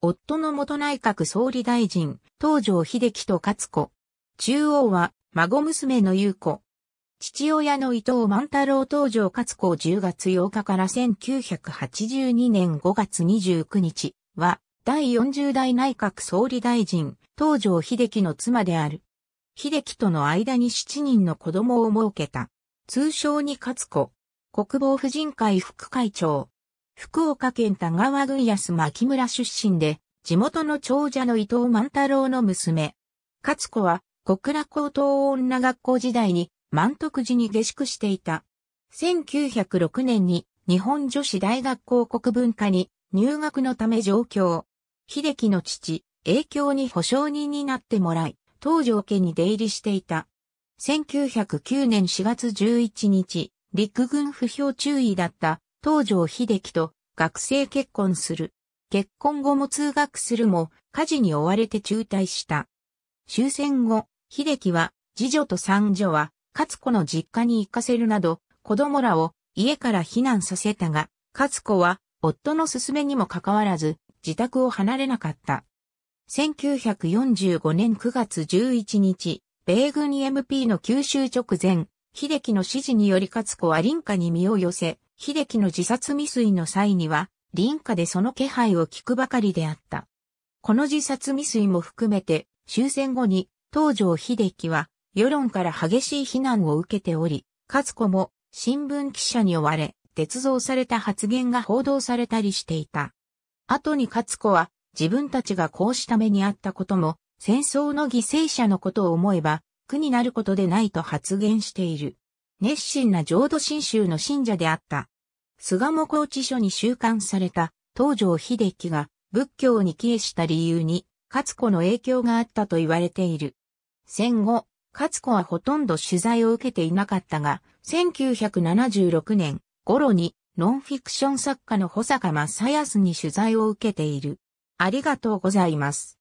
夫の元内閣総理大臣、東条秀樹と勝子。中央は、孫娘の優子。父親の伊藤万太郎東条勝子10月8日から1982年5月29日は、第40代内閣総理大臣、東条秀樹の妻である。秀樹との間に7人の子供を設けた。通称に勝子。国防婦人会副会長。福岡県田川郡安牧村出身で、地元の長者の伊藤万太郎の娘。かつ子は、小倉高等女学校時代に、満徳寺に下宿していた。1906年に、日本女子大学校国文化に、入学のため上京。秀樹の父、影響に保証人になってもらい、東条家に出入りしていた。1909年4月11日、陸軍不評注意だった東条秀樹と学生結婚する。結婚後も通学するも、家事に追われて中退した。終戦後、秀樹は、次女と三女は、勝子の実家に行かせるなど、子供らを家から避難させたが、勝子は、夫の勧めにもかかわらず、自宅を離れなかった。1945年9月11日、米軍 MP の九州直前、秀樹の指示により勝子は林家に身を寄せ、秀樹の自殺未遂の際には、林家でその気配を聞くばかりであった。この自殺未遂も含めて、終戦後に、東条秀樹は、世論から激しい非難を受けており、勝子も、新聞記者に追われ、鉄造された発言が報道されたりしていた。後に勝子は、自分たちがこうした目にあったことも、戦争の犠牲者のことを思えば、苦になることでないと発言している。熱心な浄土真宗の信者であった。菅も高知所に収監された東条秀樹が仏教に帰依した理由に、勝子の影響があったと言われている。戦後、勝子はほとんど取材を受けていなかったが、1976年頃にノンフィクション作家の保坂正康に取材を受けている。ありがとうございます。